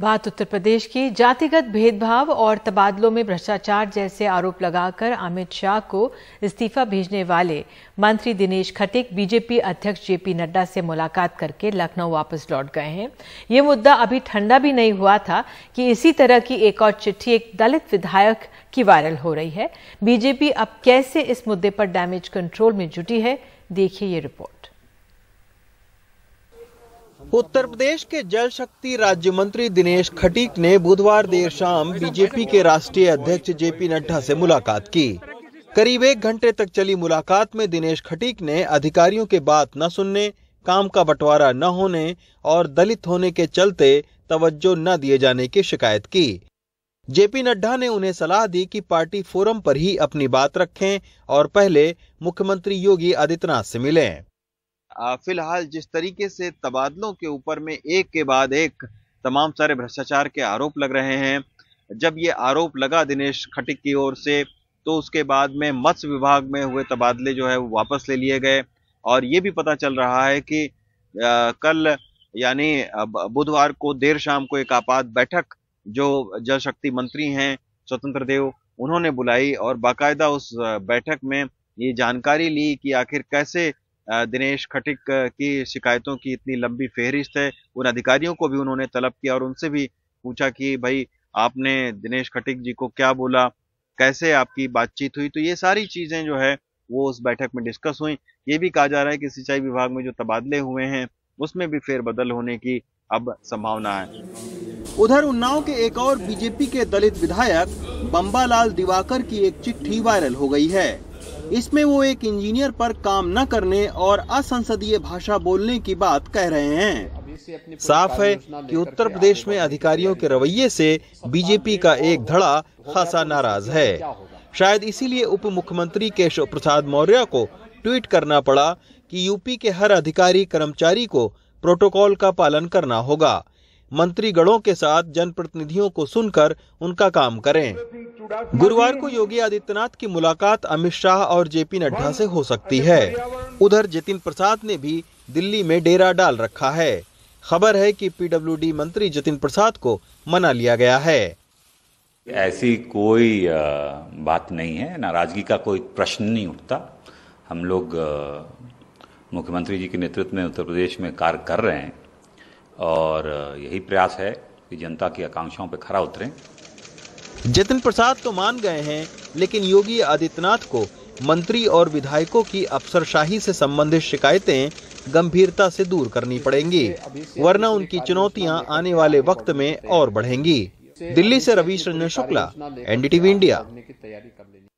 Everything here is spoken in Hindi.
बात उत्तर प्रदेश की जातिगत भेदभाव और तबादलों में भ्रष्टाचार जैसे आरोप लगाकर अमित शाह को इस्तीफा भेजने वाले मंत्री दिनेश खटिक बीजेपी अध्यक्ष जेपी नड्डा से मुलाकात करके लखनऊ वापस लौट गए हैं ये मुद्दा अभी ठंडा भी नहीं हुआ था कि इसी तरह की एक और चिट्ठी एक दलित विधायक की वायरल हो रही है बीजेपी अब कैसे इस मुद्दे पर डैमेज कंट्रोल में जुटी है देखिए ये रिपोर्ट उत्तर प्रदेश के जल शक्ति राज्य मंत्री दिनेश खटीक ने बुधवार देर शाम बीजेपी के राष्ट्रीय अध्यक्ष जेपी नड्डा से मुलाकात की करीब एक घंटे तक चली मुलाकात में दिनेश खटीक ने अधिकारियों के बात न सुनने काम का बंटवारा न होने और दलित होने के चलते तवज्जो न दिए जाने की शिकायत की जेपी नड्डा ने उन्हें सलाह दी कि पार्टी फोरम पर ही अपनी बात रखें और पहले मुख्यमंत्री योगी आदित्यनाथ से मिलें फिलहाल जिस तरीके से तबादलों के ऊपर में एक के बाद एक तमाम सारे भ्रष्टाचार के आरोप लग रहे हैं जब ये आरोप लगा दिनेश खटिक की ओर से तो उसके बाद में मत्स्य विभाग में हुए तबादले जो है वो वापस ले लिए गए और ये भी पता चल रहा है कि आ, कल यानी बुधवार को देर शाम को एक आपात बैठक जो जल शक्ति मंत्री हैं स्वतंत्र देव उन्होंने बुलाई और बाकायदा उस बैठक में ये जानकारी ली कि आखिर कैसे दिनेश खटिक की शिकायतों की इतनी लंबी फहरिस्त है उन अधिकारियों को भी उन्होंने तलब किया और उनसे भी पूछा कि भाई आपने दिनेश खटिक जी को क्या बोला कैसे आपकी बातचीत हुई तो ये सारी चीज़ें जो है वो उस बैठक में डिस्कस हुई ये भी कहा जा रहा है कि सिंचाई विभाग में जो तबादले हुए हैं उसमें भी फेरबदल होने की अब संभावना है उधर उन्नाव के एक और बीजेपी के दलित विधायक बम्बालाल दिवाकर की एक चिट्ठी वायरल हो गई है इसमें वो एक इंजीनियर पर काम न करने और असंसदीय भाषा बोलने की बात कह रहे हैं साफ है कि उत्तर प्रदेश में अधिकारियों के रवैये से बीजेपी का एक धड़ा खासा नाराज है शायद इसीलिए उप मुख्यमंत्री केशव प्रसाद मौर्य को ट्वीट करना पड़ा कि यूपी के हर अधिकारी कर्मचारी को प्रोटोकॉल का पालन करना होगा मंत्रीगणों के साथ जनप्रतिनिधियों को सुनकर उनका काम करें गुरुवार को योगी आदित्यनाथ की मुलाकात अमित शाह और जेपी नड्डा से हो सकती है उधर जितिन प्रसाद ने भी दिल्ली में डेरा डाल रखा है खबर है कि पीडब्ल्यूडी मंत्री जितिन प्रसाद को मना लिया गया है ऐसी कोई बात नहीं है नाराजगी का कोई प्रश्न नहीं उठता हम लोग मुख्यमंत्री जी के नेतृत्व में उत्तर प्रदेश में कार्य कर रहे हैं और यही प्रयास है कि जनता की आकांक्षाओं पर खरा उतरें जितिन प्रसाद तो मान गए हैं लेकिन योगी आदित्यनाथ को मंत्री और विधायकों की अफसरशाही से संबंधित शिकायतें गंभीरता से दूर करनी पड़ेंगी वरना उनकी चुनौतियां आने वाले वक्त में और बढ़ेंगी दिल्ली से रवीश रंजन शुक्ला एनडीटीवी इंडिया